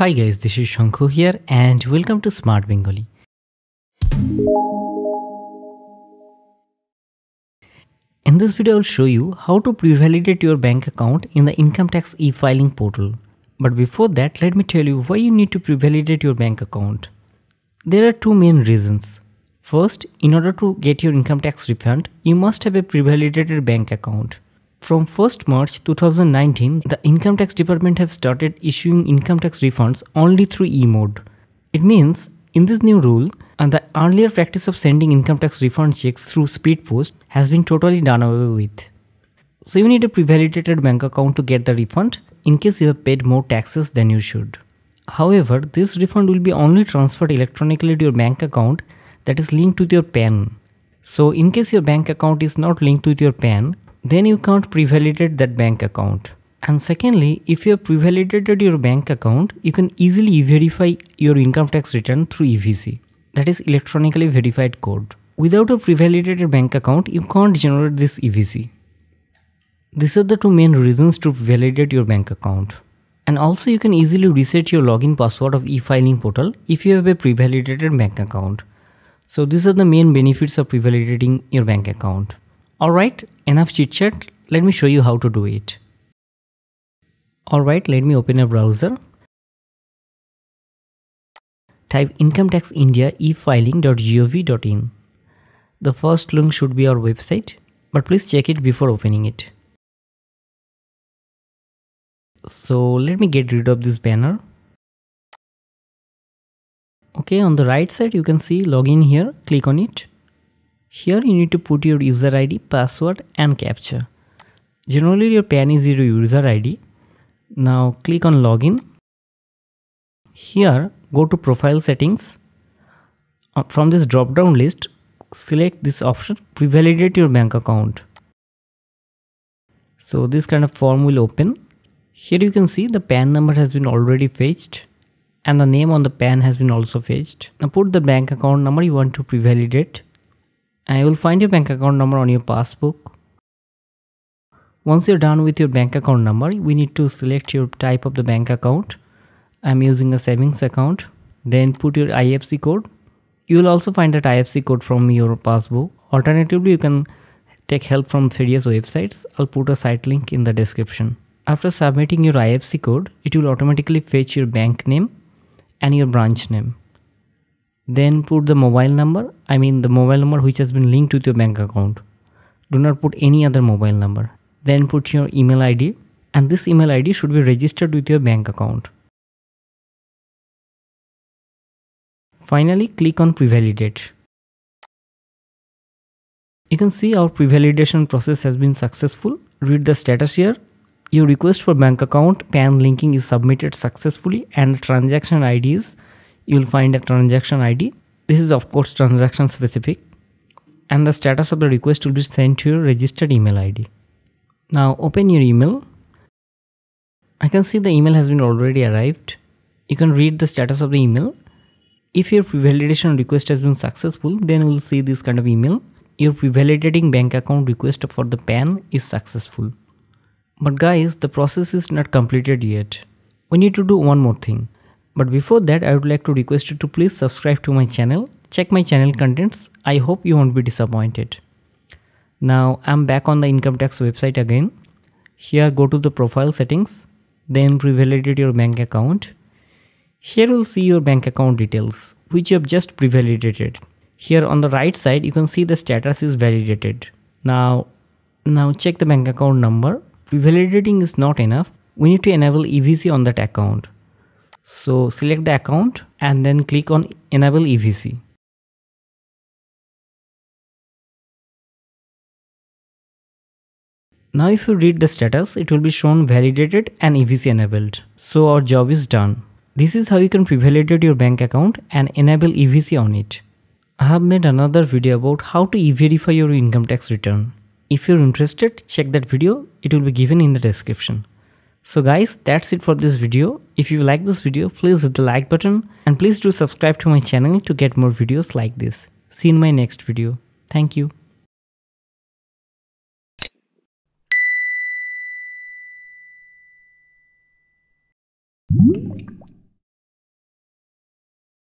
Hi guys, this is Shankhu here and welcome to Smart Bengali. In this video, I'll show you how to pre-validate your bank account in the income tax e-filing portal. But before that, let me tell you why you need to pre-validate your bank account. There are two main reasons. First, in order to get your income tax refund, you must have a pre-validated bank account. From 1st March 2019, the Income Tax Department has started issuing income tax refunds only through e-mode. It means, in this new rule, and uh, the earlier practice of sending income tax refund checks through speed post has been totally done away with. So you need a prevalidated bank account to get the refund in case you have paid more taxes than you should. However, this refund will be only transferred electronically to your bank account that is linked to your PAN. So in case your bank account is not linked with your PAN, then you can't prevalidate that bank account. And secondly, if you have prevalidated your bank account, you can easily verify your income tax return through EVC, that is electronically verified code. Without a prevalidated bank account, you can't generate this EVC. These are the two main reasons to validate your bank account. And also you can easily reset your login password of e-filing portal if you have a prevalidated bank account. So these are the main benefits of prevalidating your bank account. Alright, enough chit chat, let me show you how to do it. Alright, let me open a browser. Type income tax india efiling.gov.in. The first link should be our website, but please check it before opening it. So let me get rid of this banner. Okay, on the right side you can see login here, click on it. Here you need to put your user ID, password and capture. Generally your PAN is your user ID. Now click on login. Here go to profile settings. Uh, from this drop down list, select this option validate your bank account. So this kind of form will open. Here you can see the PAN number has been already fetched and the name on the PAN has been also fetched. Now put the bank account number you want to validate and you will find your bank account number on your passbook. Once you're done with your bank account number, we need to select your type of the bank account. I'm using a savings account. Then put your IFC code. You will also find that IFC code from your passbook. Alternatively, you can take help from various websites. I'll put a site link in the description. After submitting your IFC code, it will automatically fetch your bank name and your branch name. Then put the mobile number, I mean the mobile number which has been linked with your bank account. Do not put any other mobile number. Then put your email ID and this email ID should be registered with your bank account. Finally, click on Prevalidate. You can see our prevalidation process has been successful. Read the status here. Your request for bank account PAN linking is submitted successfully and transaction ID is you will find a transaction ID. This is of course transaction specific and the status of the request will be sent to your registered email ID. Now open your email. I can see the email has been already arrived. You can read the status of the email. If your validation request has been successful, then you will see this kind of email. Your validating bank account request for the PAN is successful. But guys, the process is not completed yet. We need to do one more thing. But before that, I would like to request you to please subscribe to my channel, check my channel contents. I hope you won't be disappointed. Now I'm back on the income tax website again. Here go to the profile settings, then pre-validate your bank account. Here you'll see your bank account details, which you have just pre-validated. Here on the right side, you can see the status is validated. Now, now check the bank account number. Pre-validating is not enough. We need to enable EVC on that account. So select the account and then click on enable EVC. Now if you read the status, it will be shown validated and EVC enabled. So our job is done. This is how you can validate your bank account and enable EVC on it. I have made another video about how to e-verify your income tax return. If you're interested, check that video, it will be given in the description. So guys, that's it for this video. If you like this video, please hit the like button and please do subscribe to my channel to get more videos like this. See you in my next video. Thank you. Thank you.